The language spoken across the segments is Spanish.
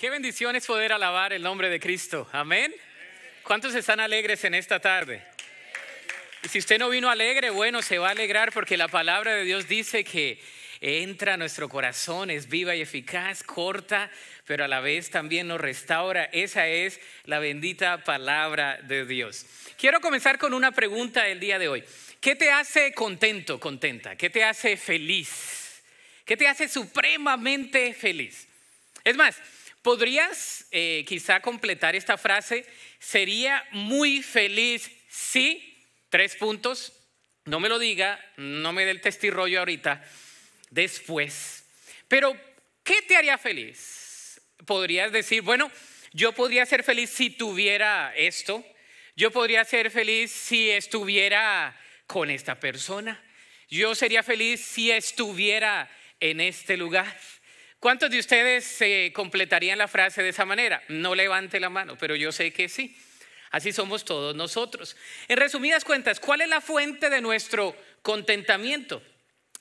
Qué bendición es poder alabar el nombre de Cristo. Amén. ¿Cuántos están alegres en esta tarde? Y si usted no vino alegre, bueno, se va a alegrar porque la palabra de Dios dice que entra a nuestro corazón, es viva y eficaz, corta, pero a la vez también nos restaura. Esa es la bendita palabra de Dios. Quiero comenzar con una pregunta el día de hoy. ¿Qué te hace contento, contenta? ¿Qué te hace feliz? ¿Qué te hace supremamente feliz? Es más, ¿Podrías eh, quizá completar esta frase? Sería muy feliz si, tres puntos, no me lo diga, no me dé el testirollo ahorita, después. Pero, ¿qué te haría feliz? Podrías decir, bueno, yo podría ser feliz si tuviera esto, yo podría ser feliz si estuviera con esta persona, yo sería feliz si estuviera en este lugar. ¿Cuántos de ustedes se completarían la frase de esa manera? No levante la mano, pero yo sé que sí. Así somos todos nosotros. En resumidas cuentas, ¿cuál es la fuente de nuestro contentamiento?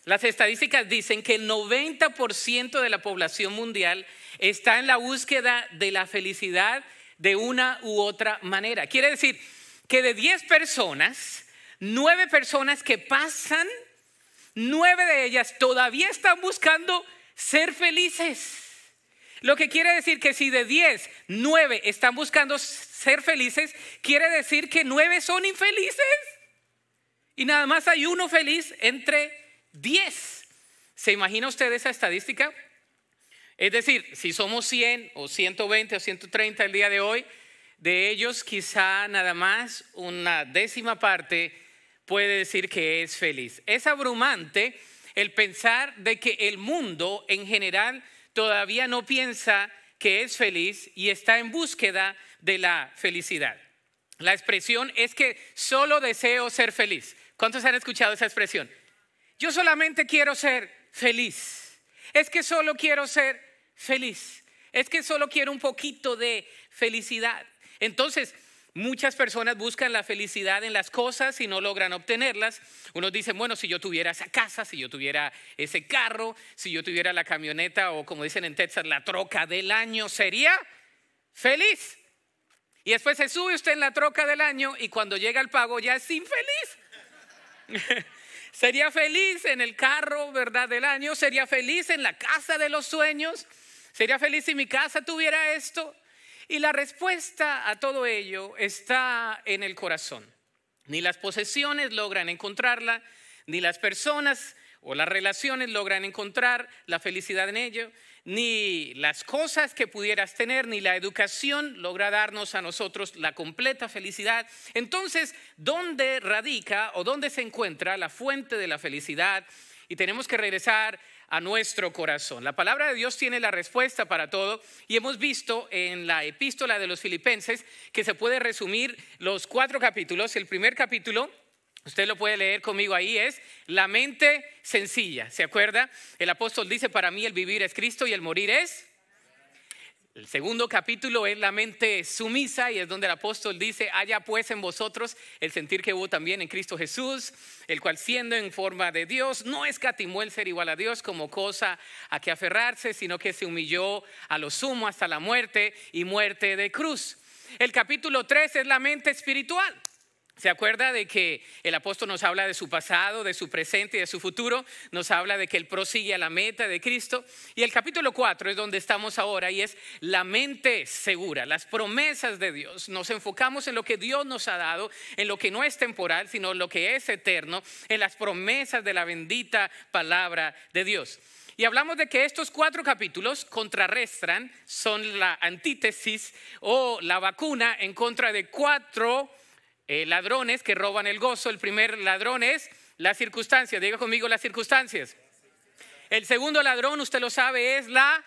Las estadísticas dicen que el 90% de la población mundial está en la búsqueda de la felicidad de una u otra manera. Quiere decir que de 10 personas, 9 personas que pasan, 9 de ellas todavía están buscando ser felices. Lo que quiere decir que si de 10, 9 están buscando ser felices, quiere decir que 9 son infelices. Y nada más hay uno feliz entre 10. ¿Se imagina usted esa estadística? Es decir, si somos 100 o 120 o 130 el día de hoy, de ellos quizá nada más una décima parte puede decir que es feliz. Es abrumante el pensar de que el mundo en general todavía no piensa que es feliz y está en búsqueda de la felicidad. La expresión es que solo deseo ser feliz. ¿Cuántos han escuchado esa expresión? Yo solamente quiero ser feliz. Es que solo quiero ser feliz. Es que solo quiero un poquito de felicidad. Entonces, Muchas personas buscan la felicidad en las cosas y no logran obtenerlas. Unos dicen, bueno, si yo tuviera esa casa, si yo tuviera ese carro, si yo tuviera la camioneta o como dicen en Texas, la troca del año, sería feliz. Y después se sube usted en la troca del año y cuando llega el pago ya es infeliz. sería feliz en el carro, ¿verdad? Del año, sería feliz en la casa de los sueños, sería feliz si mi casa tuviera esto. Y la respuesta a todo ello está en el corazón. Ni las posesiones logran encontrarla, ni las personas o las relaciones logran encontrar la felicidad en ello, ni las cosas que pudieras tener, ni la educación logra darnos a nosotros la completa felicidad. Entonces, ¿dónde radica o dónde se encuentra la fuente de la felicidad? Y tenemos que regresar a nuestro corazón. La palabra de Dios tiene la respuesta para todo y hemos visto en la epístola de los filipenses que se puede resumir los cuatro capítulos. El primer capítulo Usted lo puede leer conmigo ahí, es la mente sencilla, ¿se acuerda? El apóstol dice, para mí el vivir es Cristo y el morir es el segundo capítulo es la mente sumisa y es donde el apóstol dice, haya pues en vosotros el sentir que hubo también en Cristo Jesús, el cual siendo en forma de Dios, no escatimó el ser igual a Dios como cosa a que aferrarse, sino que se humilló a lo sumo hasta la muerte y muerte de cruz. El capítulo 3 es la mente espiritual. ¿Se acuerda de que el apóstol nos habla de su pasado, de su presente y de su futuro? Nos habla de que él prosigue a la meta de Cristo. Y el capítulo 4 es donde estamos ahora y es la mente segura, las promesas de Dios. Nos enfocamos en lo que Dios nos ha dado, en lo que no es temporal, sino lo que es eterno, en las promesas de la bendita palabra de Dios. Y hablamos de que estos cuatro capítulos contrarrestan, son la antítesis o la vacuna en contra de cuatro eh, ladrones que roban el gozo. El primer ladrón es las circunstancias. Diga conmigo las circunstancias. El segundo ladrón, usted lo sabe, es la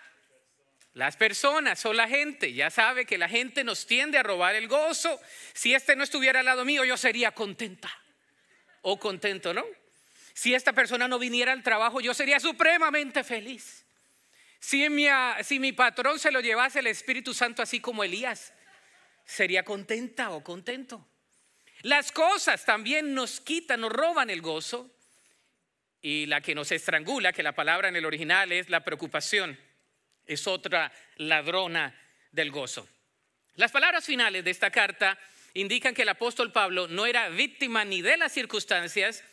las personas o la gente, ya sabe que la gente nos tiende a robar el gozo. Si este no estuviera al lado mío, yo sería contenta o contento, ¿no? Si esta persona no viniera al trabajo, yo sería supremamente feliz. Si ah, si mi patrón se lo llevase el Espíritu Santo así como Elías, sería contenta o contento. Las cosas también nos quitan, nos roban el gozo. Y la que nos estrangula, que la palabra en el original es la preocupación, es otra ladrona del gozo. Las palabras finales de esta carta indican que el apóstol Pablo no era víctima ni de las circunstancias,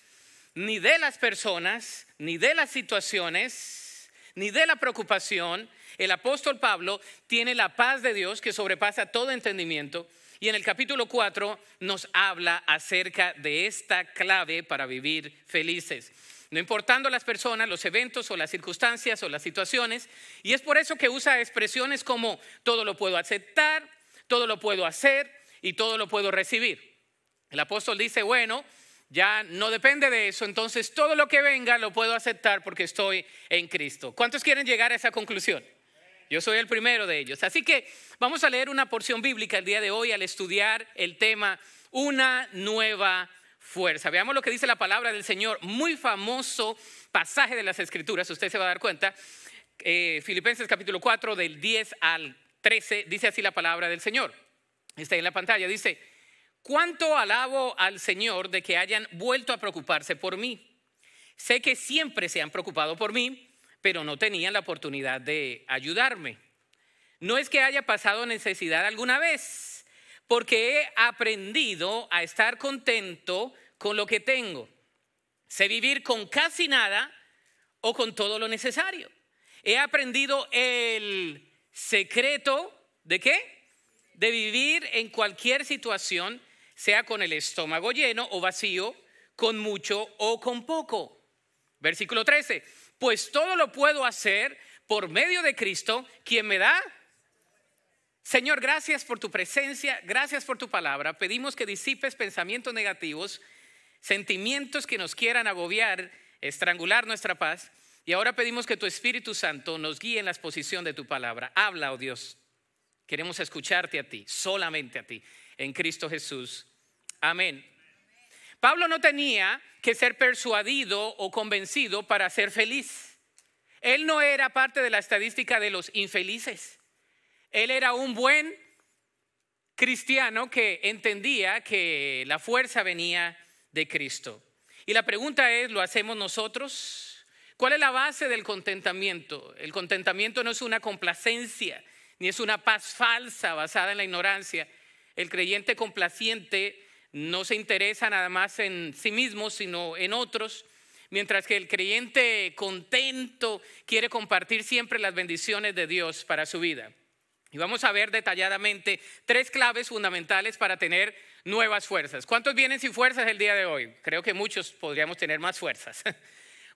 ni de las personas, ni de las situaciones, ni de la preocupación, el apóstol Pablo tiene la paz de Dios que sobrepasa todo entendimiento. Y en el capítulo 4 nos habla acerca de esta clave para vivir felices. No importando las personas, los eventos o las circunstancias o las situaciones. Y es por eso que usa expresiones como todo lo puedo aceptar, todo lo puedo hacer y todo lo puedo recibir. El apóstol dice, bueno, ya no depende de eso, entonces todo lo que venga lo puedo aceptar porque estoy en Cristo. ¿Cuántos quieren llegar a esa conclusión? Yo soy el primero de ellos. Así que vamos a leer una porción bíblica el día de hoy al estudiar el tema Una nueva fuerza. Veamos lo que dice la palabra del Señor, muy famoso pasaje de las Escrituras, usted se va a dar cuenta. Eh, Filipenses capítulo 4 del 10 al 13 dice así la palabra del Señor. Está en la pantalla, dice, ¿cuánto alabo al Señor de que hayan vuelto a preocuparse por mí? Sé que siempre se han preocupado por mí pero no tenían la oportunidad de ayudarme. No es que haya pasado necesidad alguna vez, porque he aprendido a estar contento con lo que tengo. Sé vivir con casi nada o con todo lo necesario. He aprendido el secreto de qué? De vivir en cualquier situación, sea con el estómago lleno o vacío, con mucho o con poco. Versículo 13 pues todo lo puedo hacer por medio de Cristo, quien me da. Señor, gracias por tu presencia, gracias por tu palabra. Pedimos que disipes pensamientos negativos, sentimientos que nos quieran agobiar, estrangular nuestra paz. Y ahora pedimos que tu Espíritu Santo nos guíe en la exposición de tu palabra. Habla, oh Dios. Queremos escucharte a ti, solamente a ti, en Cristo Jesús. Amén. Pablo no tenía que ser persuadido o convencido para ser feliz. Él no era parte de la estadística de los infelices. Él era un buen cristiano que entendía que la fuerza venía de Cristo. Y la pregunta es, ¿lo hacemos nosotros? ¿Cuál es la base del contentamiento? El contentamiento no es una complacencia, ni es una paz falsa basada en la ignorancia. El creyente complaciente no se interesa nada más en sí mismo, sino en otros. Mientras que el creyente contento quiere compartir siempre las bendiciones de Dios para su vida. Y vamos a ver detalladamente tres claves fundamentales para tener nuevas fuerzas. ¿Cuántos vienen sin fuerzas el día de hoy? Creo que muchos podríamos tener más fuerzas.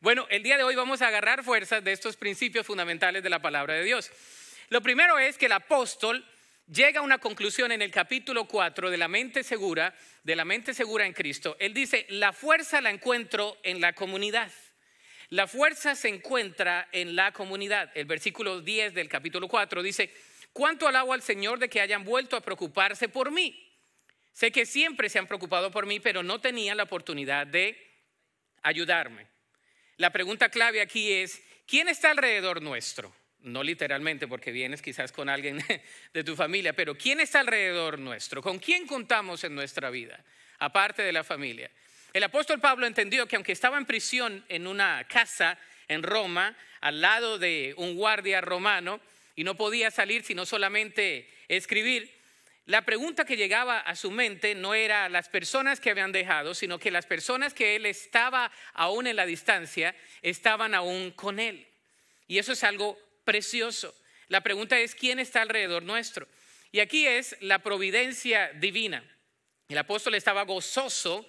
Bueno, el día de hoy vamos a agarrar fuerzas de estos principios fundamentales de la palabra de Dios. Lo primero es que el apóstol llega a una conclusión en el capítulo 4 de la mente segura, de la mente segura en Cristo. Él dice, la fuerza la encuentro en la comunidad. La fuerza se encuentra en la comunidad. El versículo 10 del capítulo 4 dice, ¿cuánto alabo al Señor de que hayan vuelto a preocuparse por mí? Sé que siempre se han preocupado por mí, pero no tenían la oportunidad de ayudarme. La pregunta clave aquí es, ¿quién está alrededor nuestro? no literalmente porque vienes quizás con alguien de tu familia, pero ¿quién está alrededor nuestro? ¿Con quién contamos en nuestra vida? Aparte de la familia. El apóstol Pablo entendió que aunque estaba en prisión en una casa en Roma, al lado de un guardia romano, y no podía salir sino solamente escribir, la pregunta que llegaba a su mente no era las personas que habían dejado, sino que las personas que él estaba aún en la distancia estaban aún con él. Y eso es algo precioso. La pregunta es, ¿quién está alrededor nuestro? Y aquí es la providencia divina. El apóstol estaba gozoso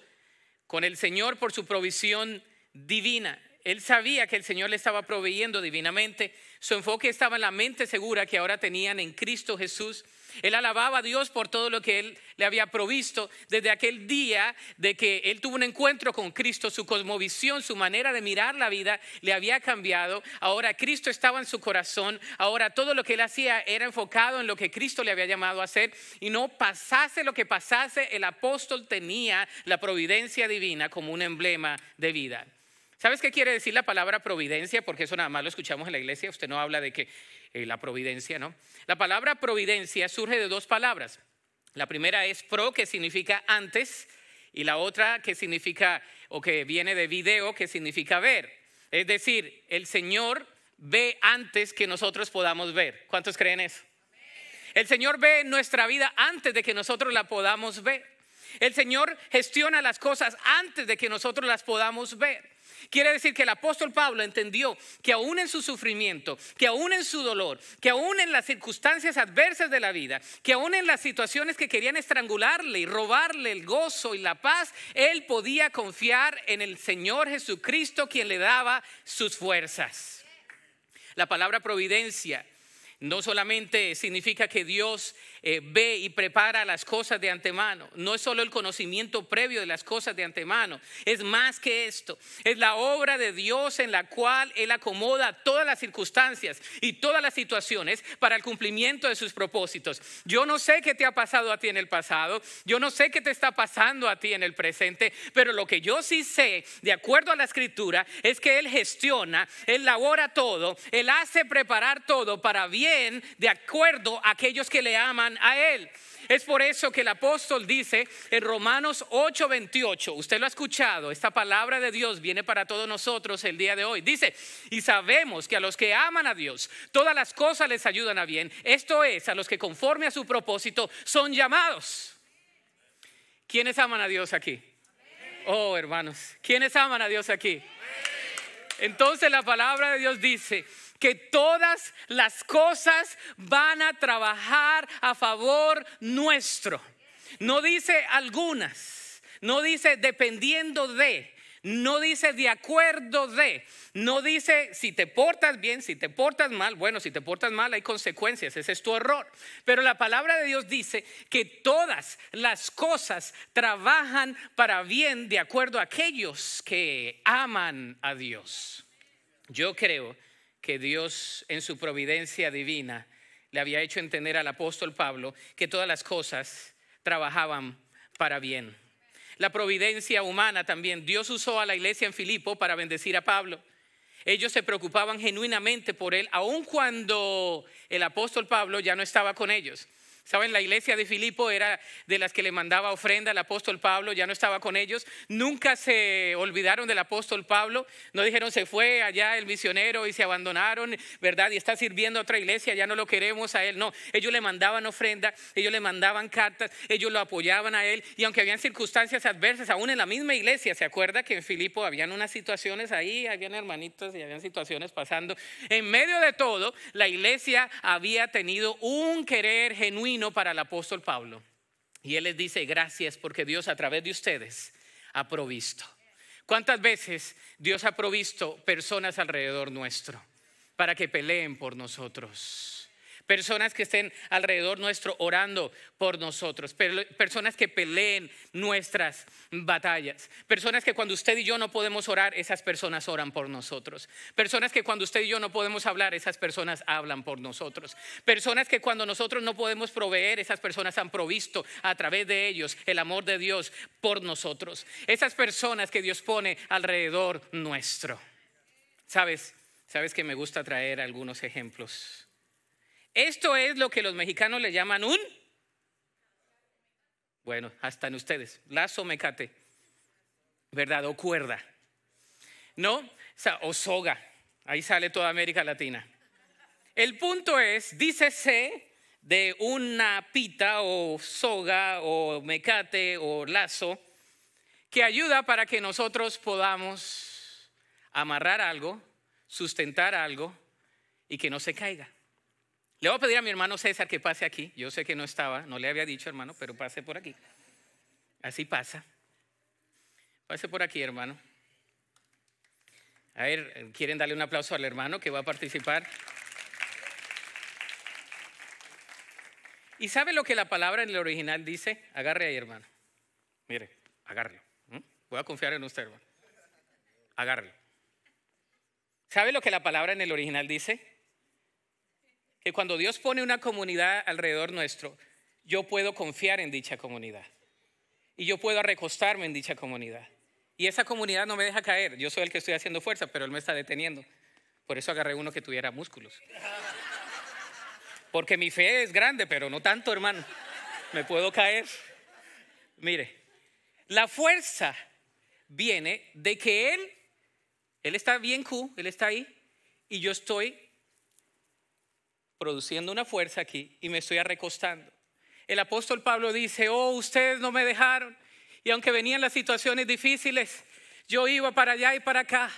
con el Señor por su provisión divina. Él sabía que el Señor le estaba proveyendo divinamente. Su enfoque estaba en la mente segura que ahora tenían en Cristo Jesús él alababa a Dios por todo lo que él le había provisto desde aquel día de que él tuvo un encuentro con Cristo, su cosmovisión, su manera de mirar la vida le había cambiado. Ahora Cristo estaba en su corazón, ahora todo lo que él hacía era enfocado en lo que Cristo le había llamado a hacer y no pasase lo que pasase, el apóstol tenía la providencia divina como un emblema de vida. ¿Sabes qué quiere decir la palabra providencia? Porque eso nada más lo escuchamos en la iglesia. Usted no habla de que eh, la providencia, ¿no? La palabra providencia surge de dos palabras. La primera es pro, que significa antes, y la otra que significa, o que viene de video, que significa ver. Es decir, el Señor ve antes que nosotros podamos ver. ¿Cuántos creen eso? El Señor ve nuestra vida antes de que nosotros la podamos ver. El Señor gestiona las cosas antes de que nosotros las podamos ver. Quiere decir que el apóstol Pablo entendió que aún en su sufrimiento, que aún en su dolor, que aún en las circunstancias adversas de la vida, que aún en las situaciones que querían estrangularle y robarle el gozo y la paz, él podía confiar en el Señor Jesucristo quien le daba sus fuerzas. La palabra providencia no solamente significa que Dios eh, ve y prepara las cosas de antemano. No es solo el conocimiento previo de las cosas de antemano, es más que esto. Es la obra de Dios en la cual Él acomoda todas las circunstancias y todas las situaciones para el cumplimiento de sus propósitos. Yo no sé qué te ha pasado a ti en el pasado, yo no sé qué te está pasando a ti en el presente, pero lo que yo sí sé, de acuerdo a la escritura, es que Él gestiona, Él labora todo, Él hace preparar todo para bien de acuerdo a aquellos que le aman a Él. Es por eso que el apóstol dice en Romanos 8:28, usted lo ha escuchado, esta palabra de Dios viene para todos nosotros el día de hoy. Dice, y sabemos que a los que aman a Dios, todas las cosas les ayudan a bien. Esto es, a los que conforme a su propósito son llamados. ¿Quiénes aman a Dios aquí? Oh, hermanos, ¿quiénes aman a Dios aquí? Entonces la palabra de Dios dice, que todas las cosas van a trabajar a favor nuestro. No dice algunas, no dice dependiendo de, no dice de acuerdo de, no dice si te portas bien, si te portas mal, bueno, si te portas mal hay consecuencias, ese es tu error. Pero la palabra de Dios dice que todas las cosas trabajan para bien de acuerdo a aquellos que aman a Dios. Yo creo que Dios en su providencia divina le había hecho entender al apóstol Pablo que todas las cosas trabajaban para bien. La providencia humana también. Dios usó a la iglesia en Filipo para bendecir a Pablo. Ellos se preocupaban genuinamente por él, aun cuando el apóstol Pablo ya no estaba con ellos. Saben, la iglesia de Filipo era de las que le mandaba ofrenda al apóstol Pablo, ya no estaba con ellos. Nunca se olvidaron del apóstol Pablo, no dijeron se fue allá el misionero y se abandonaron, ¿verdad? Y está sirviendo a otra iglesia, ya no lo queremos a él. No, ellos le mandaban ofrenda, ellos le mandaban cartas, ellos lo apoyaban a él. Y aunque habían circunstancias adversas, aún en la misma iglesia, ¿se acuerda que en Filipo habían unas situaciones ahí, habían hermanitos y habían situaciones pasando? En medio de todo, la iglesia había tenido un querer genuino para el apóstol Pablo. Y él les dice, gracias porque Dios a través de ustedes ha provisto. ¿Cuántas veces Dios ha provisto personas alrededor nuestro para que peleen por nosotros? personas que estén alrededor nuestro orando por nosotros, personas que peleen nuestras batallas, personas que cuando usted y yo no podemos orar, esas personas oran por nosotros, personas que cuando usted y yo no podemos hablar, esas personas hablan por nosotros, personas que cuando nosotros no podemos proveer, esas personas han provisto a través de ellos el amor de Dios por nosotros, esas personas que Dios pone alrededor nuestro. ¿Sabes? ¿Sabes que me gusta traer algunos ejemplos esto es lo que los mexicanos le llaman un, bueno, hasta en ustedes, lazo mecate, ¿verdad? O cuerda, ¿no? O, o soga, ahí sale toda América Latina. El punto es, dícese de una pita o soga o mecate o lazo que ayuda para que nosotros podamos amarrar algo, sustentar algo y que no se caiga. Le voy a pedir a mi hermano César que pase aquí. Yo sé que no estaba, no le había dicho, hermano, pero pase por aquí. Así pasa. Pase por aquí, hermano. A ver, ¿quieren darle un aplauso al hermano que va a participar? ¿Y sabe lo que la palabra en el original dice? Agarre ahí, hermano. Mire, agárrelo. Voy a confiar en usted, hermano. Agárrelo. ¿Sabe lo que la palabra en el original dice? que cuando Dios pone una comunidad alrededor nuestro, yo puedo confiar en dicha comunidad. Y yo puedo recostarme en dicha comunidad. Y esa comunidad no me deja caer. Yo soy el que estoy haciendo fuerza, pero Él me está deteniendo. Por eso agarré uno que tuviera músculos. Porque mi fe es grande, pero no tanto, hermano. Me puedo caer. Mire, la fuerza viene de que Él, Él está bien Q, Él está ahí, y yo estoy produciendo una fuerza aquí y me estoy recostando. El apóstol Pablo dice, oh, ustedes no me dejaron. Y aunque venían las situaciones difíciles, yo iba para allá y para acá,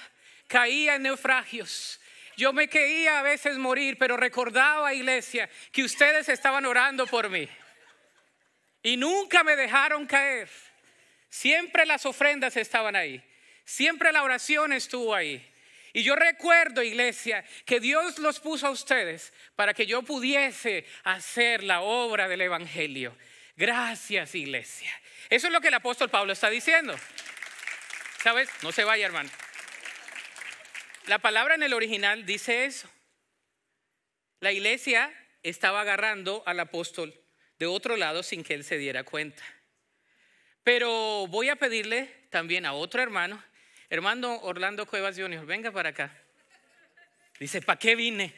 caía en naufragios. Yo me quería a veces morir, pero recordaba, a iglesia, que ustedes estaban orando por mí. Y nunca me dejaron caer. Siempre las ofrendas estaban ahí. Siempre la oración estuvo ahí. Y yo recuerdo, iglesia, que Dios los puso a ustedes para que yo pudiese hacer la obra del Evangelio. Gracias, iglesia. Eso es lo que el apóstol Pablo está diciendo. ¿Sabes? No se vaya, hermano. La palabra en el original dice eso. La iglesia estaba agarrando al apóstol de otro lado sin que él se diera cuenta. Pero voy a pedirle también a otro hermano hermano Orlando Cuevas Junior, venga para acá. Dice, ¿para qué vine?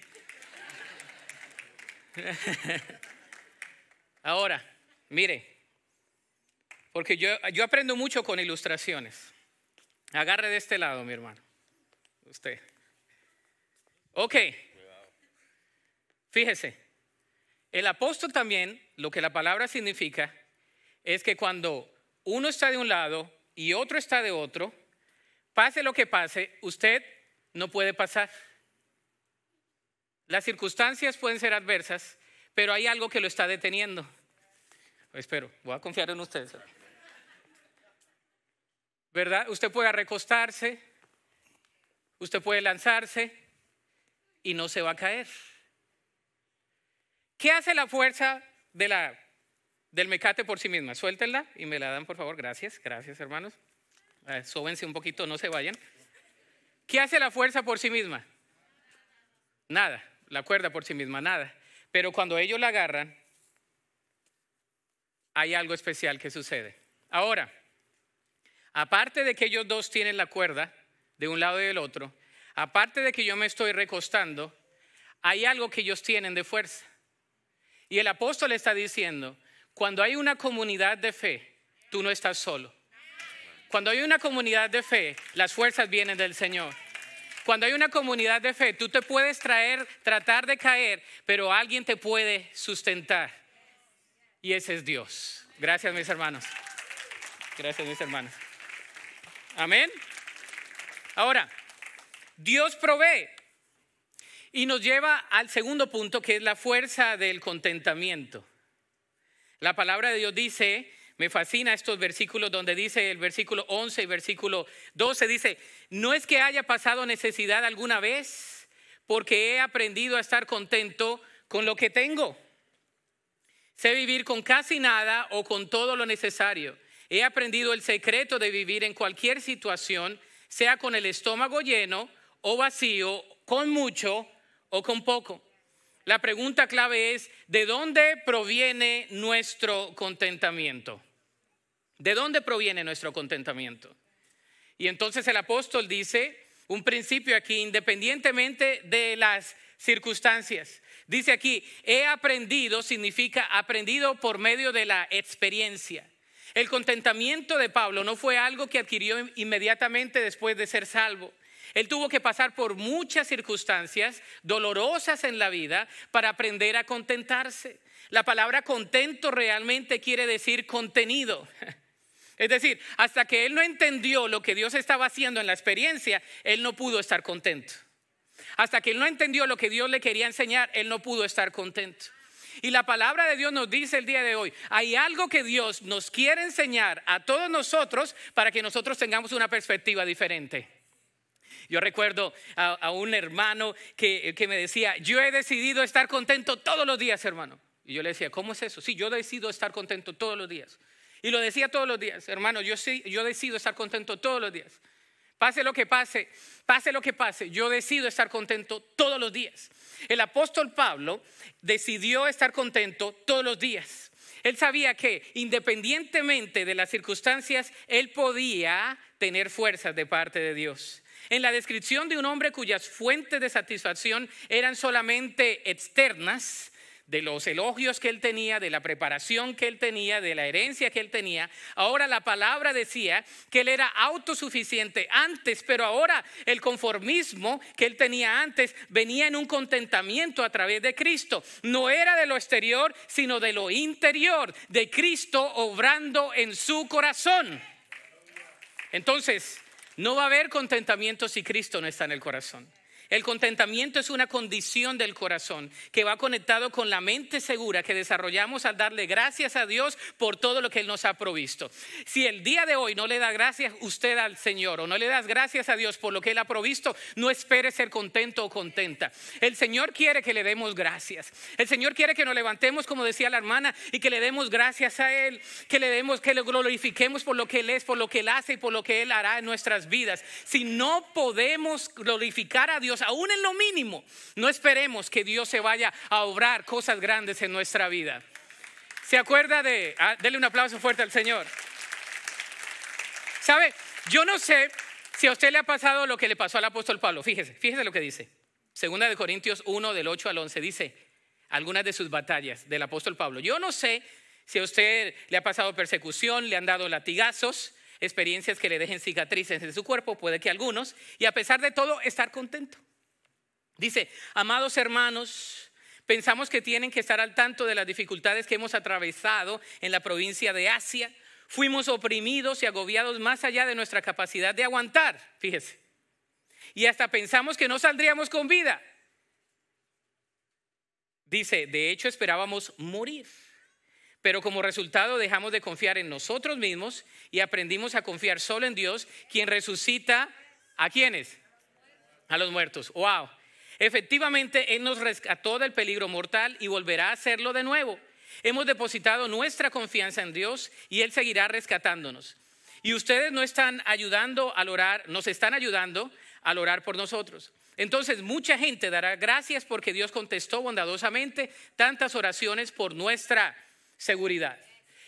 Ahora, mire, porque yo, yo aprendo mucho con ilustraciones. Agarre de este lado, mi hermano. Usted. Ok. Fíjese, el apóstol también, lo que la palabra significa, es que cuando uno está de un lado y otro está de otro, Pase lo que pase, usted no puede pasar. Las circunstancias pueden ser adversas, pero hay algo que lo está deteniendo. Espero, voy a confiar en ustedes. ¿Verdad? Usted puede recostarse, usted puede lanzarse y no se va a caer. ¿Qué hace la fuerza del mecate por sí misma? Suéltenla y me la dan, por favor. Gracias, gracias, hermanos. Ah, sóbense un poquito, no se vayan. ¿Qué hace la fuerza por sí misma? Nada, la cuerda por sí misma, nada. Pero cuando ellos la agarran, hay algo especial que sucede. Ahora, aparte de que ellos dos tienen la cuerda de un lado y del otro, aparte de que yo me estoy recostando, hay algo que ellos tienen de fuerza. Y el apóstol está diciendo, cuando hay una comunidad de fe, tú no estás solo. Cuando hay una comunidad de fe, las fuerzas vienen del Señor. Cuando hay una comunidad de fe, tú te puedes traer, tratar de caer, pero alguien te puede sustentar. Y ese es Dios. Gracias, mis hermanos. Gracias, mis hermanos. Amén. Ahora, Dios provee. Y nos lleva al segundo punto, que es la fuerza del contentamiento. La palabra de Dios dice me fascina estos versículos donde dice el versículo 11 y versículo 12, dice, no es que haya pasado necesidad alguna vez, porque he aprendido a estar contento con lo que tengo. Sé vivir con casi nada o con todo lo necesario. He aprendido el secreto de vivir en cualquier situación, sea con el estómago lleno o vacío, con mucho o con poco. La pregunta clave es, ¿de dónde proviene nuestro contentamiento? ¿De dónde proviene nuestro contentamiento? Y entonces el apóstol dice un principio aquí, independientemente de las circunstancias. Dice aquí, he aprendido significa aprendido por medio de la experiencia. El contentamiento de Pablo no fue algo que adquirió inmediatamente después de ser salvo. Él tuvo que pasar por muchas circunstancias dolorosas en la vida para aprender a contentarse. La palabra contento realmente quiere decir contenido. Es decir, hasta que él no entendió lo que Dios estaba haciendo en la experiencia, él no pudo estar contento. Hasta que él no entendió lo que Dios le quería enseñar, él no pudo estar contento. Y la palabra de Dios nos dice el día de hoy, hay algo que Dios nos quiere enseñar a todos nosotros para que nosotros tengamos una perspectiva diferente. Yo recuerdo a, un hermano que, que me decía, yo he decidido estar contento todos los días, hermano. Y yo le decía, ¿cómo es eso? Sí, yo decido estar contento todos los días. Y lo decía todos los días, hermano, yo, yo decido estar contento todos los días. Pase lo que pase, pase lo que pase, yo decido estar contento todos los días. El apóstol Pablo decidió estar contento todos los días. Él sabía que independientemente de las circunstancias, él podía tener fuerzas de parte de Dios. En la descripción de un hombre cuyas fuentes de satisfacción eran solamente externas, de los elogios que él tenía, de la preparación que él tenía, de la herencia que él tenía. Ahora la palabra decía que él era autosuficiente antes, pero ahora el conformismo que él tenía antes venía en un contentamiento a través de Cristo. No era de lo exterior, sino de lo interior, de Cristo obrando en su corazón. Entonces, no va a haber contentamiento si Cristo no está en el corazón. El contentamiento es una condición del corazón que va conectado con la mente segura que desarrollamos al darle gracias a Dios por todo lo que Él nos ha provisto. Si el día de hoy no le da gracias usted al Señor o no le das gracias a Dios por lo que Él ha provisto, no espere ser contento o contenta. El Señor quiere que le demos gracias. El Señor quiere que nos levantemos, como decía la hermana, y que le demos gracias a Él, que le demos, que le glorifiquemos por lo que Él es, por lo que Él hace y por lo que Él hará en nuestras vidas. Si no podemos glorificar a Dios, aún en lo mínimo, no esperemos que Dios se vaya a obrar cosas grandes en nuestra vida. ¿Se acuerda de... Ah, dele un aplauso fuerte al Señor. ¿Sabe? Yo no sé si a usted le ha pasado lo que le pasó al apóstol Pablo. Fíjese, fíjese lo que dice. Segunda de Corintios 1 del 8 al 11 dice algunas de sus batallas del apóstol Pablo. Yo no sé si a usted le ha pasado persecución, le han dado latigazos, experiencias que le dejen cicatrices en su cuerpo, puede que algunos, y a pesar de todo estar contento. Dice, amados hermanos, pensamos que tienen que estar al tanto de las dificultades que hemos atravesado en la provincia de Asia. Fuimos oprimidos y agobiados más allá de nuestra capacidad de aguantar, fíjese. Y hasta pensamos que no saldríamos con vida. Dice, de hecho esperábamos morir. Pero como resultado dejamos de confiar en nosotros mismos y aprendimos a confiar solo en Dios, quien resucita a quienes? A los muertos. ¡Wow! Efectivamente, Él nos rescató del peligro mortal y volverá a hacerlo de nuevo. Hemos depositado nuestra confianza en Dios y Él seguirá rescatándonos. Y ustedes no están ayudando al orar, nos están ayudando al orar por nosotros. Entonces mucha gente dará gracias porque Dios contestó bondadosamente tantas oraciones por nuestra seguridad.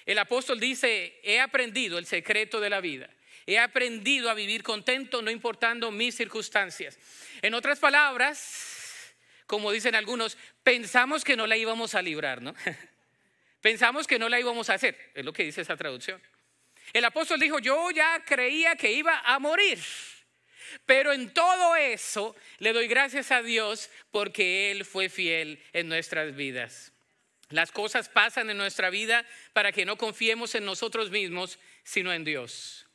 El apóstol dice, he aprendido el secreto de la vida He aprendido a vivir contento no importando mis circunstancias. En otras palabras, como dicen algunos, pensamos que no la íbamos a librar, ¿no? pensamos que no la íbamos a hacer, es lo que dice esa traducción. El apóstol dijo, yo ya creía que iba a morir. Pero en todo eso le doy gracias a Dios porque Él fue fiel en nuestras vidas. Las cosas pasan en nuestra vida para que no confiemos en nosotros mismos, sino en Dios.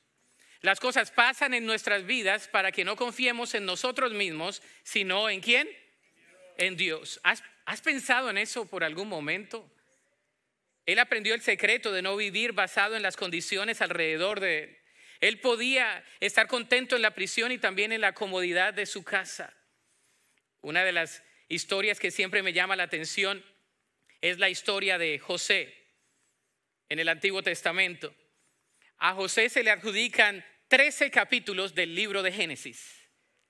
Las cosas pasan en nuestras vidas para que no confiemos en nosotros mismos, sino en quién? En Dios. ¿Has, pensado en eso por algún momento? Él aprendió el secreto de no vivir basado en las condiciones alrededor de él. Él podía estar contento en la prisión y también en la comodidad de su casa. Una de las historias que siempre me llama la atención es la historia de José en el Antiguo Testamento a José se le adjudican 13 capítulos del libro de Génesis.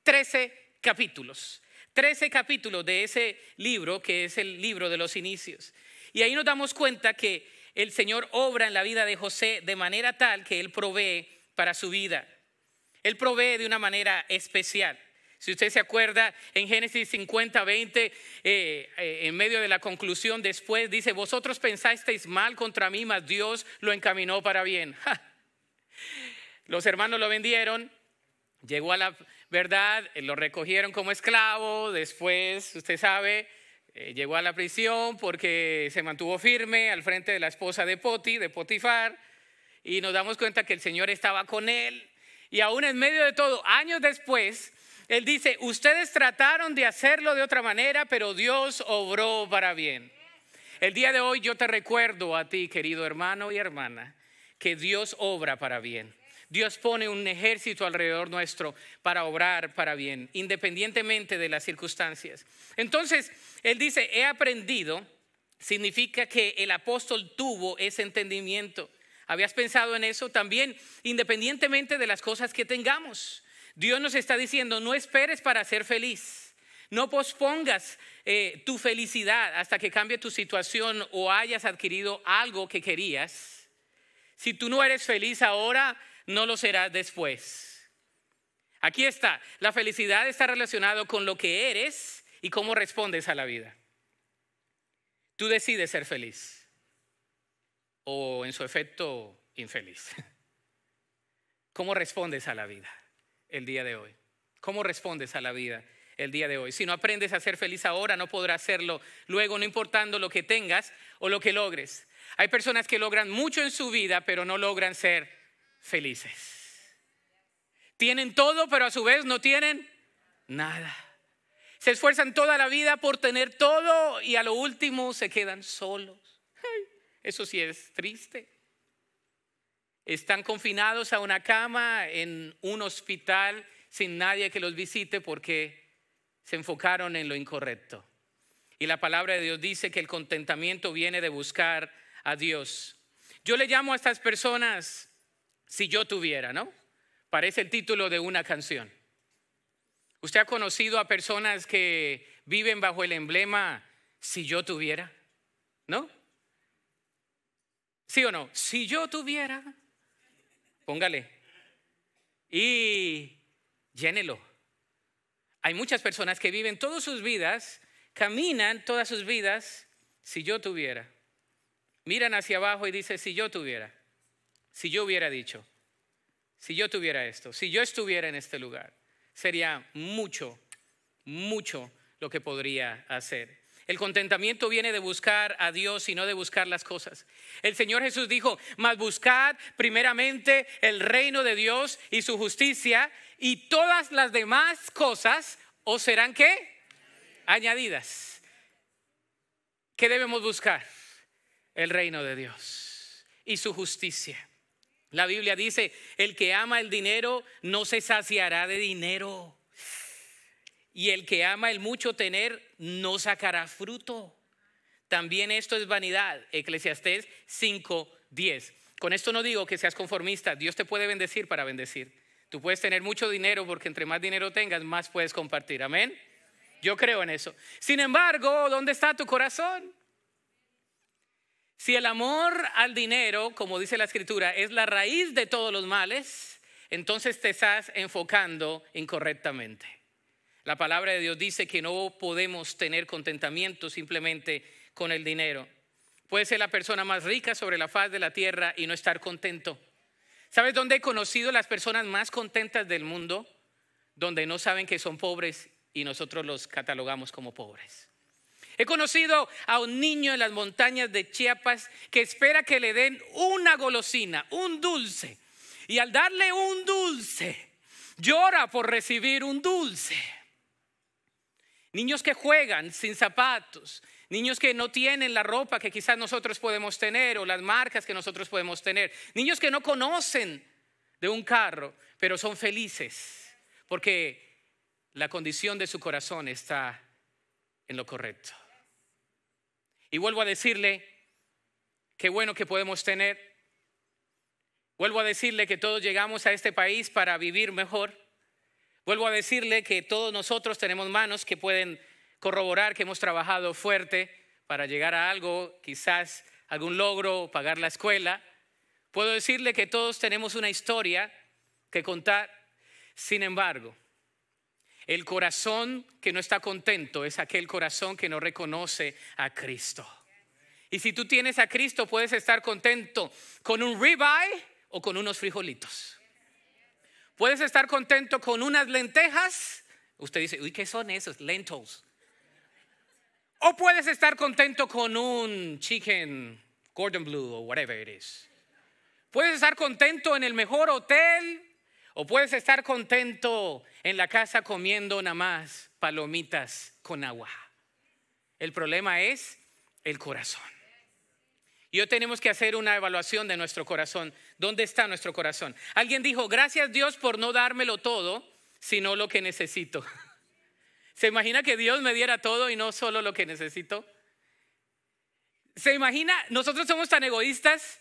13 capítulos. 13 capítulos de ese libro que es el libro de los inicios. Y ahí nos damos cuenta que el Señor obra en la vida de José de manera tal que Él provee para su vida. Él provee de una manera especial. Si usted se acuerda, en Génesis 50, 20, eh, eh, en medio de la conclusión después, dice, vosotros pensasteis mal contra mí, mas Dios lo encaminó para bien. Los hermanos lo vendieron, llegó a la verdad, eh, lo recogieron como esclavo, después, usted sabe, eh, llegó a la prisión porque se mantuvo firme al frente de la esposa de Poti, de Potifar, y nos damos cuenta que el Señor estaba con él. Y aún en medio de todo, años después, él dice, ustedes trataron de hacerlo de otra manera, pero Dios obró para bien. El día de hoy yo te recuerdo a ti, querido hermano y hermana, que Dios obra para bien. Dios pone un ejército alrededor nuestro para obrar para bien, independientemente de las circunstancias. Entonces, Él dice, he aprendido, significa que el apóstol tuvo ese entendimiento. ¿Habías pensado en eso también? Independientemente de las cosas que tengamos. Dios nos está diciendo, no esperes para ser feliz. No pospongas eh, tu felicidad hasta que cambie tu situación o hayas adquirido algo que querías si tú no eres feliz ahora, no lo serás después. Aquí está, la felicidad está relacionada con lo que eres y cómo respondes a la vida. Tú decides ser feliz o en su efecto infeliz. ¿Cómo respondes a la vida el día de hoy? ¿Cómo respondes a la vida? el día de hoy. Si no aprendes a ser feliz ahora, no podrás hacerlo luego, no importando lo que tengas o lo que logres. Hay personas que logran mucho en su vida, pero no logran ser felices. Tienen todo, pero a su vez no tienen nada. Se esfuerzan toda la vida por tener todo y a lo último se quedan solos. eso sí es triste. Están confinados a una cama en un hospital sin nadie que los visite porque se enfocaron en lo incorrecto. Y la palabra de Dios dice que el contentamiento viene de buscar a Dios. Yo le llamo a estas personas si yo tuviera, ¿no? Parece el título de una canción. ¿Usted ha conocido a personas que viven bajo el emblema si yo tuviera? ¿No? ¿Sí o no? Si yo tuviera, póngale. Y llénelo. Hay muchas personas que viven todas sus vidas, caminan todas sus vidas, si yo tuviera. Miran hacia abajo y dicen, si yo tuviera, si yo hubiera dicho, si yo tuviera esto, si yo estuviera en este lugar, sería mucho, mucho lo que podría hacer. El contentamiento viene de buscar a Dios y no de buscar las cosas. El Señor Jesús dijo, mas buscad primeramente el reino de Dios y su justicia y todas las demás cosas os serán qué? Añadidas. ¿Qué debemos buscar? El reino de Dios y su justicia. La Biblia dice, el que ama el dinero no se saciará de dinero y el que ama el mucho tener no sacará fruto. También esto es vanidad. Eclesiastés 5:10. Con esto no digo que seas conformista, Dios te puede bendecir para bendecir. Tú puedes tener mucho dinero porque entre más dinero tengas, más puedes compartir. Amén. Yo creo en eso. Sin embargo, ¿dónde está tu corazón? Si el amor al dinero, como dice la escritura, es la raíz de todos los males, entonces te estás enfocando incorrectamente. La palabra de Dios dice que no podemos tener contentamiento simplemente con el dinero. Puede ser la persona más rica sobre la faz de la tierra y no estar contento. ¿Sabes dónde he conocido las personas más contentas del mundo? Donde no saben que son pobres y nosotros los catalogamos como pobres. He conocido a un niño en las montañas de Chiapas que espera que le den una golosina, un dulce. Y al darle un dulce, llora por recibir un dulce niños que juegan sin zapatos, niños que no tienen la ropa que quizás nosotros podemos tener o las marcas que nosotros podemos tener, niños que no conocen de un carro, pero son felices porque la condición de su corazón está en lo correcto. Y vuelvo a decirle, qué bueno que podemos tener. Vuelvo a decirle que todos llegamos a este país para vivir mejor. Vuelvo a decirle que todos nosotros tenemos manos que pueden corroborar que hemos trabajado fuerte para llegar a algo, quizás algún logro, pagar la escuela. Puedo decirle que todos tenemos una historia que contar. Sin embargo, el corazón que no está contento es aquel corazón que no reconoce a Cristo. Y si tú tienes a Cristo, puedes estar contento con un ribeye o con unos frijolitos. Puedes estar contento con unas lentejas. Usted dice, uy, ¿qué son esos? Lentils. O puedes estar contento con un chicken, Gordon Blue o whatever it is. Puedes estar contento en el mejor hotel o puedes estar contento en la casa comiendo nada más palomitas con agua. El problema es el corazón. Yo tenemos que hacer una evaluación de nuestro corazón. ¿Dónde está nuestro corazón? Alguien dijo, gracias Dios por no dármelo todo, sino lo que necesito. ¿Se imagina que Dios me diera todo y no solo lo que necesito? ¿Se imagina? Nosotros somos tan egoístas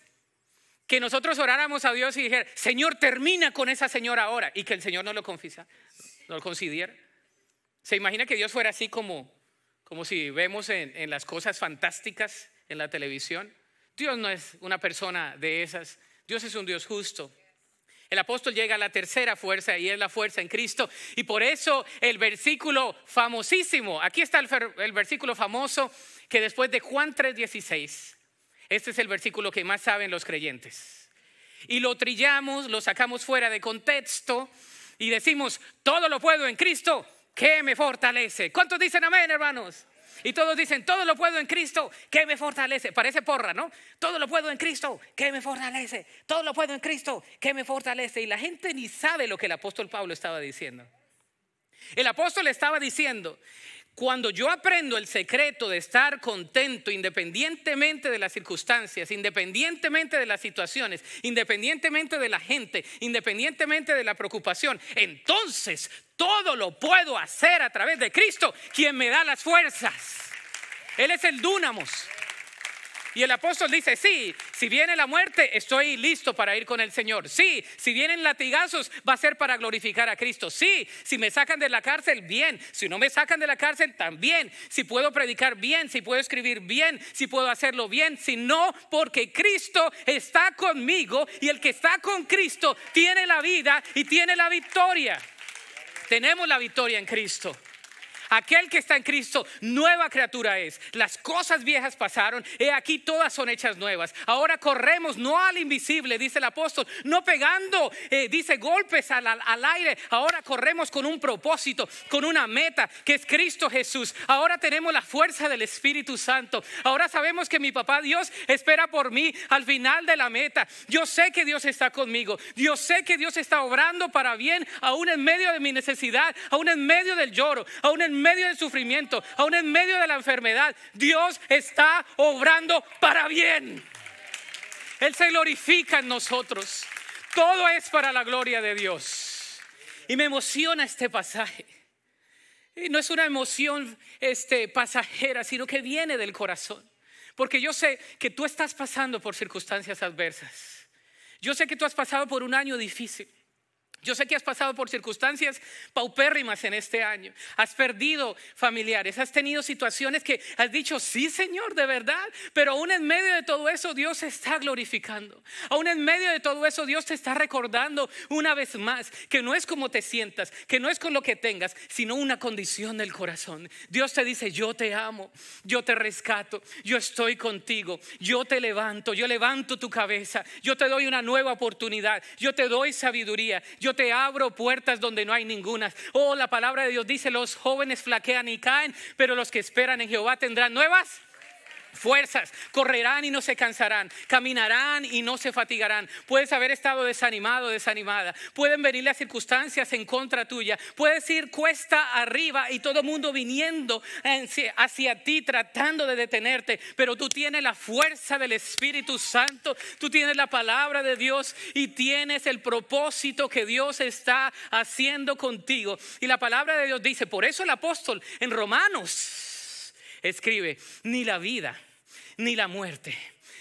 que nosotros oráramos a Dios y dijera, Señor, termina con esa señora ahora, y que el Señor no lo confisa, no lo considera. ¿Se imagina que Dios fuera así como, como si vemos en, en las cosas fantásticas en la televisión? Dios no es una persona de esas. Dios es un Dios justo. El apóstol llega a la tercera fuerza y es la fuerza en Cristo. Y por eso el versículo famosísimo, aquí está el, versículo famoso que después de Juan 3:16, este es el versículo que más saben los creyentes. Y lo trillamos, lo sacamos fuera de contexto y decimos, todo lo puedo en Cristo que me fortalece. ¿Cuántos dicen amén, hermanos? Y todos dicen, todo lo puedo en Cristo, que me fortalece. Parece porra, ¿no? Todo lo puedo en Cristo, que me fortalece. Todo lo puedo en Cristo, que me fortalece. Y la gente ni sabe lo que el apóstol Pablo estaba diciendo. El apóstol estaba diciendo, cuando yo aprendo el secreto de estar contento independientemente de las circunstancias, independientemente de las situaciones, independientemente de la gente, independientemente de la preocupación, entonces todo lo puedo hacer a través de Cristo, quien me da las fuerzas. Él es el dúnamos. Y el apóstol dice, sí, si viene la muerte, estoy listo para ir con el Señor. Sí, si vienen latigazos, va a ser para glorificar a Cristo. Sí, si me sacan de la cárcel, bien. Si no me sacan de la cárcel, también. Si puedo predicar bien, si puedo escribir bien, si puedo hacerlo bien, si no, porque Cristo está conmigo y el que está con Cristo tiene la vida y tiene la victoria. Tenemos la victoria en Cristo. Aquel que está en Cristo, nueva criatura es. Las cosas viejas pasaron, he aquí todas son hechas nuevas. Ahora corremos no al invisible, dice el apóstol, no pegando, eh, dice golpes al, al aire. Ahora corremos con un propósito, con una meta, que es Cristo Jesús. Ahora tenemos la fuerza del Espíritu Santo. Ahora sabemos que mi papá Dios espera por mí al final de la meta. Yo sé que Dios está conmigo. Yo sé que Dios está obrando para bien, aún en medio de mi necesidad, aún en medio del lloro, aún en medio del sufrimiento, aún en medio de la enfermedad, Dios está obrando para bien. Él se glorifica en nosotros. Todo es para la gloria de Dios. Y me emociona este pasaje. Y no es una emoción este, pasajera, sino que viene del corazón. Porque yo sé que tú estás pasando por circunstancias adversas. Yo sé que tú has pasado por un año difícil. Yo sé que has pasado por circunstancias paupérrimas en este año. Has perdido familiares, has tenido situaciones que has dicho, sí Señor, de verdad, pero aún en medio de todo eso Dios se está glorificando. Aún en medio de todo eso Dios te está recordando una vez más que no es como te sientas, que no es con lo que tengas, sino una condición del corazón. Dios te dice, yo te amo, yo te rescato, yo estoy contigo, yo te levanto, yo levanto tu cabeza, yo te doy una nueva oportunidad, yo te doy sabiduría. Yo yo te abro puertas donde no hay ninguna. Oh, la palabra de Dios dice, los jóvenes flaquean y caen, pero los que esperan en Jehová tendrán nuevas fuerzas, correrán y no se cansarán, caminarán y no se fatigarán. Puedes haber estado desanimado, desanimada, pueden venir las circunstancias en contra tuya, puedes ir cuesta arriba y todo el mundo viniendo hacia ti tratando de detenerte, pero tú tienes la fuerza del Espíritu Santo, tú tienes la palabra de Dios y tienes el propósito que Dios está haciendo contigo. Y la palabra de Dios dice, por eso el apóstol en Romanos escribe, ni la vida ni la muerte,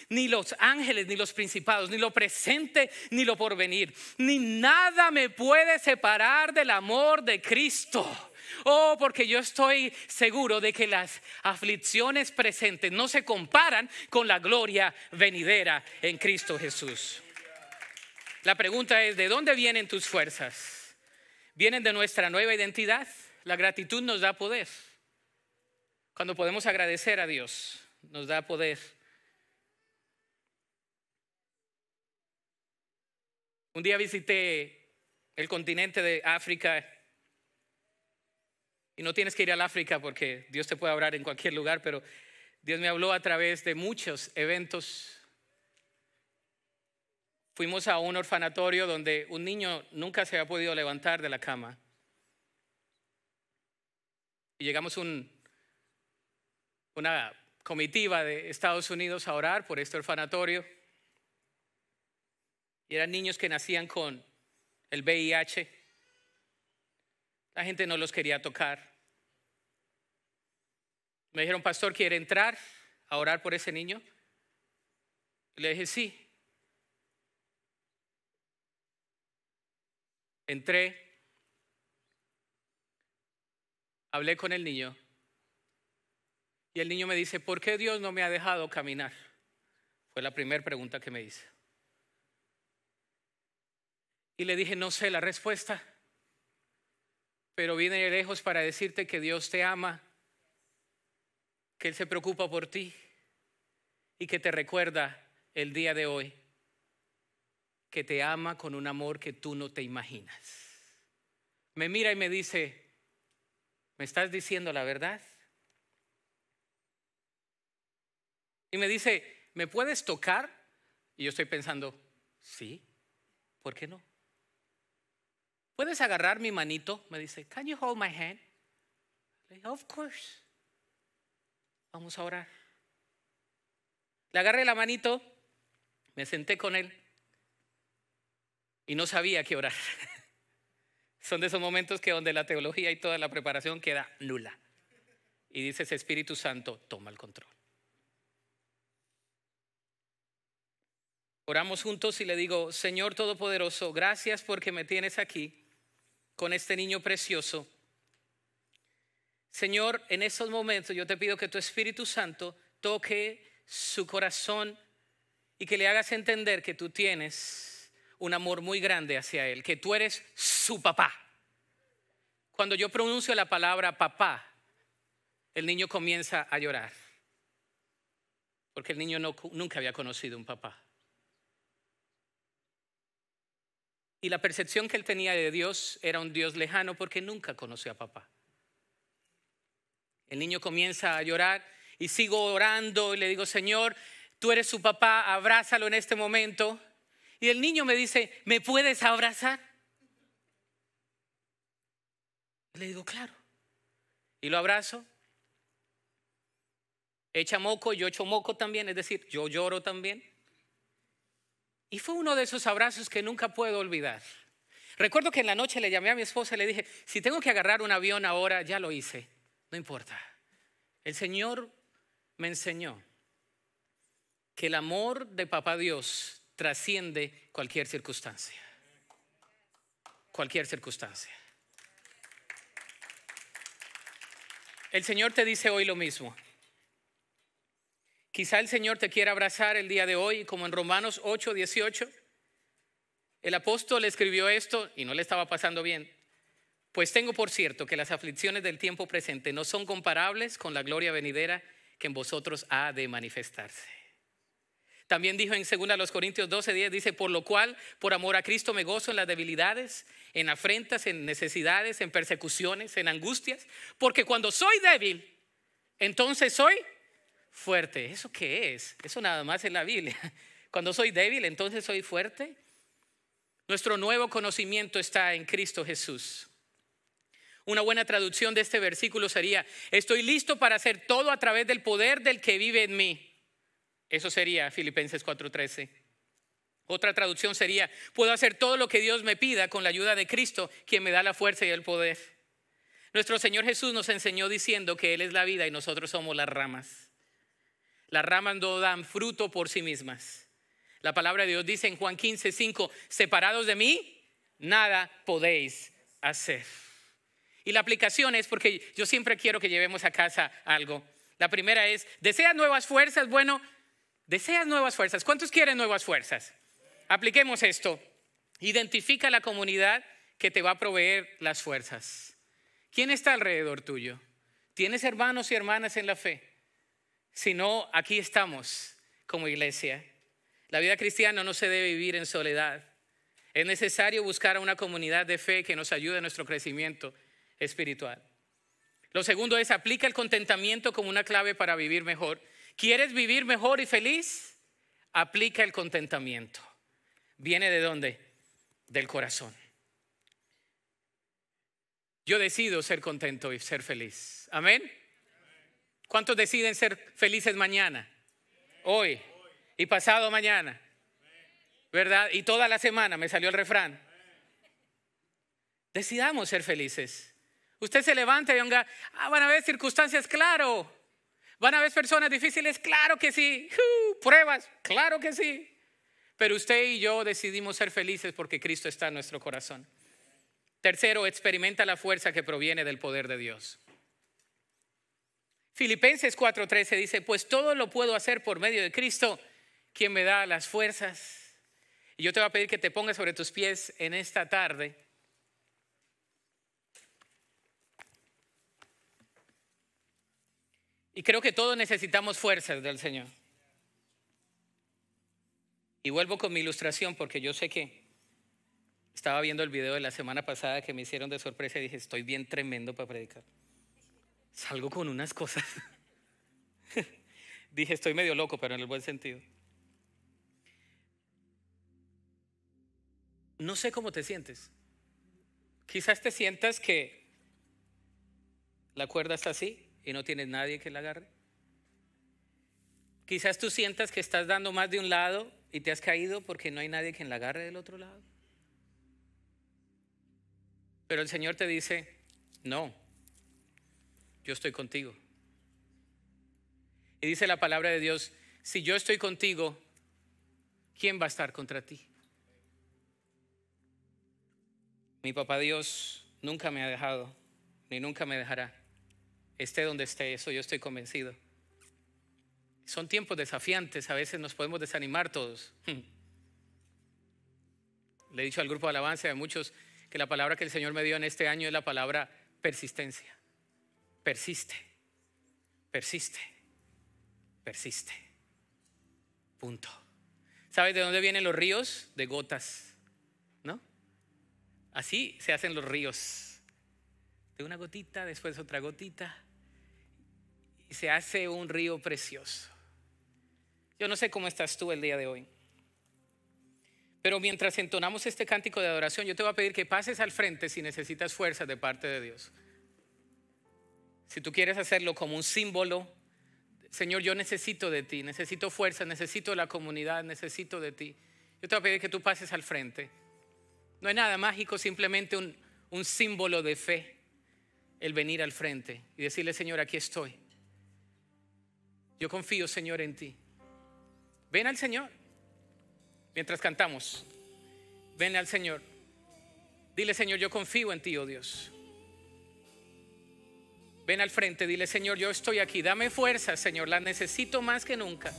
ni los ángeles, ni los principados, ni lo presente, ni lo porvenir, ni nada me puede separar del amor de Cristo. Oh, porque yo estoy seguro de que las aflicciones presentes no se comparan con la gloria venidera en Cristo Jesús. La pregunta es, ¿de dónde vienen tus fuerzas? ¿Vienen de nuestra nueva identidad? La gratitud nos da poder. Cuando podemos agradecer a Dios nos da poder. Un día visité el continente de África y no tienes que ir al África porque Dios te puede hablar en cualquier lugar, pero Dios me habló a través de muchos eventos. Fuimos a un orfanatorio donde un niño nunca se había podido levantar de la cama. Y llegamos a un, una comitiva de Estados Unidos a orar por este orfanatorio. Y eran niños que nacían con el VIH. La gente no los quería tocar. Me dijeron, pastor, ¿quiere entrar a orar por ese niño? le dije, sí. Entré, hablé con el niño y el niño me dice, ¿por qué Dios no me ha dejado caminar? Fue la primera pregunta que me hice. Y le dije, no sé la respuesta, pero vine lejos para decirte que Dios te ama, que Él se preocupa por ti y que te recuerda el día de hoy que te ama con un amor que tú no te imaginas. Me mira y me dice, ¿me estás diciendo la verdad? y me dice, ¿me puedes tocar? Y yo estoy pensando, sí, ¿por qué no? ¿Puedes agarrar mi manito? Me dice, ¿can you hold my hand? of course. Vamos a orar. Le agarré la manito, me senté con él y no sabía qué orar. Son de esos momentos que donde la teología y toda la preparación queda nula. Y dices, Espíritu Santo, toma el control. Oramos juntos y le digo, Señor Todopoderoso, gracias porque me tienes aquí con este niño precioso. Señor, en estos momentos yo te pido que tu Espíritu Santo toque su corazón y que le hagas entender que tú tienes un amor muy grande hacia él, que tú eres su papá. Cuando yo pronuncio la palabra papá, el niño comienza a llorar, porque el niño nunca había conocido un papá. Y la percepción que él tenía de Dios era un Dios lejano porque nunca conoció a papá. El niño comienza a llorar y sigo orando y le digo, Señor, tú eres su papá, abrázalo en este momento. Y el niño me dice, ¿me puedes abrazar? Le digo, claro. Y lo abrazo. Echa moco, yo echo moco también, es decir, yo lloro también. Y fue uno de esos abrazos que nunca puedo olvidar. Recuerdo que en la noche le llamé a mi esposa y le dije, si tengo que agarrar un avión ahora, ya lo hice, no importa. El Señor me enseñó que el amor de Papá Dios trasciende cualquier circunstancia. Cualquier circunstancia. El Señor te dice hoy lo mismo. Quizá el Señor te quiera abrazar el día de hoy, como en Romanos 8, 18. El apóstol escribió esto y no le estaba pasando bien. Pues tengo por cierto que las aflicciones del tiempo presente no son comparables con la gloria venidera que en vosotros ha de manifestarse. También dijo en 2 Corintios 12, 10, dice, por lo cual, por amor a Cristo me gozo en las debilidades, en afrentas, en necesidades, en persecuciones, en angustias, porque cuando soy débil, entonces soy fuerte. ¿Eso qué es? Eso nada más es la Biblia. Cuando soy débil, entonces soy fuerte. Nuestro nuevo conocimiento está en Cristo Jesús. Una buena traducción de este versículo sería, estoy listo para hacer todo a través del poder del que vive en mí. Eso sería Filipenses 4:13. Otra traducción sería, puedo hacer todo lo que Dios me pida con la ayuda de Cristo, quien me da la fuerza y el poder. Nuestro Señor Jesús nos enseñó diciendo que Él es la vida y nosotros somos las ramas. Las ramas no dan fruto por sí mismas. La palabra de Dios dice en Juan 15, 5, separados de mí, nada podéis hacer. Y la aplicación es porque yo siempre quiero que llevemos a casa algo. La primera es, ¿deseas nuevas fuerzas? Bueno, deseas nuevas fuerzas. ¿Cuántos quieren nuevas fuerzas? Apliquemos esto. Identifica la comunidad que te va a proveer las fuerzas. ¿Quién está alrededor tuyo? ¿Tienes hermanos y hermanas en la fe? sino aquí estamos como iglesia. La vida cristiana no se debe vivir en soledad. Es necesario buscar a una comunidad de fe que nos ayude en nuestro crecimiento espiritual. Lo segundo es, aplica el contentamiento como una clave para vivir mejor. ¿Quieres vivir mejor y feliz? Aplica el contentamiento. ¿Viene de dónde? Del corazón. Yo decido ser contento y ser feliz. Amén. ¿Cuántos deciden ser felices mañana? Hoy y pasado mañana. ¿Verdad? Y toda la semana me salió el refrán. Decidamos ser felices. Usted se levanta y ah, van a ver circunstancias, claro. Van a ver personas difíciles, claro que sí. pruebas, claro que sí. Pero usted y yo decidimos ser felices porque Cristo está en nuestro corazón. Tercero, experimenta la fuerza que proviene del poder de Dios. Filipenses 4:13 dice, pues todo lo puedo hacer por medio de Cristo, quien me da las fuerzas. Y yo te voy a pedir que te pongas sobre tus pies en esta tarde. Y creo que todos necesitamos fuerzas del Señor. Y vuelvo con mi ilustración porque yo sé que estaba viendo el video de la semana pasada que me hicieron de sorpresa y dije, estoy bien tremendo para predicar salgo con unas cosas. Dije, estoy medio loco, pero en el buen sentido. No sé cómo te sientes. Quizás te sientas que la cuerda está así y no tienes nadie que la agarre. Quizás tú sientas que estás dando más de un lado y te has caído porque no hay nadie que la agarre del otro lado. Pero el Señor te dice, no, yo estoy contigo. Y dice la palabra de Dios, si yo estoy contigo, ¿quién va a estar contra ti? Mi papá Dios nunca me ha dejado, ni nunca me dejará. Esté donde esté, eso yo estoy convencido. Son tiempos desafiantes, a veces nos podemos desanimar todos. Le he dicho al grupo de alabanza de muchos que la palabra que el Señor me dio en este año es la palabra persistencia persiste, persiste, persiste. Punto. ¿Sabes de dónde vienen los ríos? De gotas, ¿no? Así se hacen los ríos. De una gotita, después otra gotita. Y se hace un río precioso. Yo no sé cómo estás tú el día de hoy. Pero mientras entonamos este cántico de adoración, yo te voy a pedir que pases al frente si necesitas fuerza de parte de Dios. Si tú quieres hacerlo como un símbolo, Señor, yo necesito de ti, necesito fuerza, necesito la comunidad, necesito de ti. Yo te voy a pedir que tú pases al frente. No es nada mágico, simplemente un, un símbolo de fe, el venir al frente y decirle, Señor, aquí estoy. Yo confío, Señor, en ti. Ven al Señor. Mientras cantamos, ven al Señor. Dile, Señor, yo confío en ti, oh Dios. Ven al frente, dile, Señor, yo estoy aquí, dame fuerza Señor, la necesito más que nunca.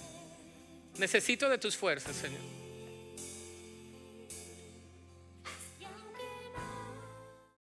Necesito de tus fuerzas, Señor.